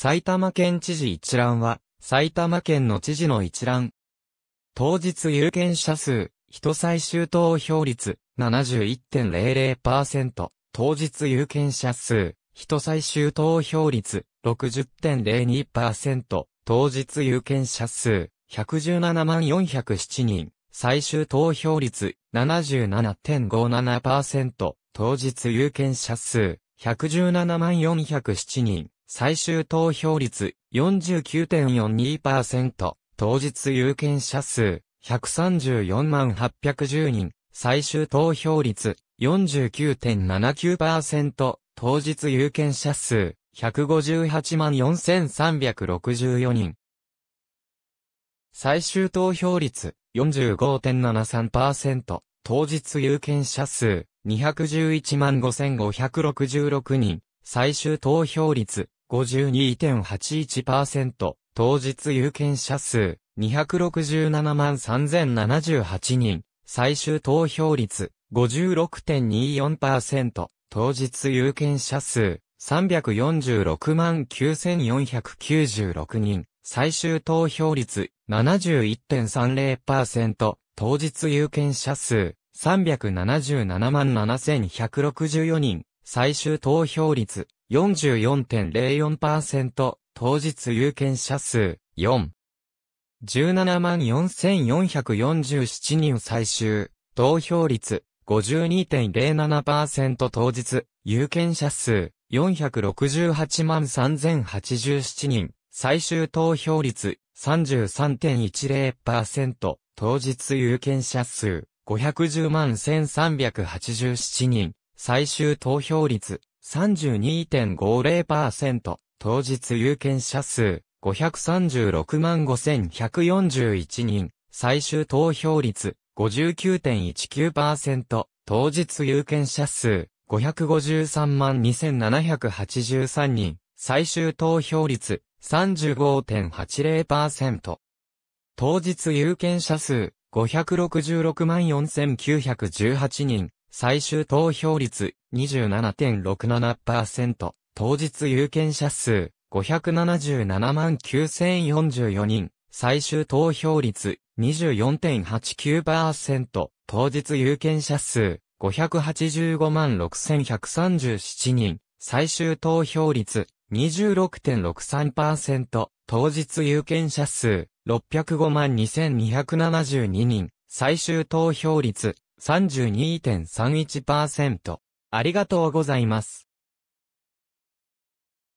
埼玉県知事一覧は、埼玉県の知事の一覧。当日有権者数、人最終投票率71.00%、当日有権者数、人最終投票率60.02%、当日有権者数、117万407人、最終投票率77.57%、当日有権者数、117万407人、最終投票率49.42%、当日有権者数134万810人、最終投票率49.79%、当日有権者数158万4364人。最終投票率45.73%、当日有権者数211万5566人、最終投票率52.81%、当日有権者数、267万3078人、最終投票率、56.24%、当日有権者数、346万9496人、最終投票率、71.30%、当日有権者数、377万7164人、最終投票率、44.04%、当日有権者数、4。174,447人最終、投票率52.07%当日、有権者数468万3087人、最終投票率33.10%当日有権者数510万1387人、最終投票率32.50%、当日有権者数536万5141人、最終投票率59.19%、当日有権者数553万2783人、最終投票率35.80%。当日有権者数566万4918人、最終投票率27.67%、当日有権者数577万9044人、最終投票率24.89%、当日有権者数585万6137人、最終投票率26.63%、当日有権者数605万2272人、最終投票率32.31%。ありがとうございます。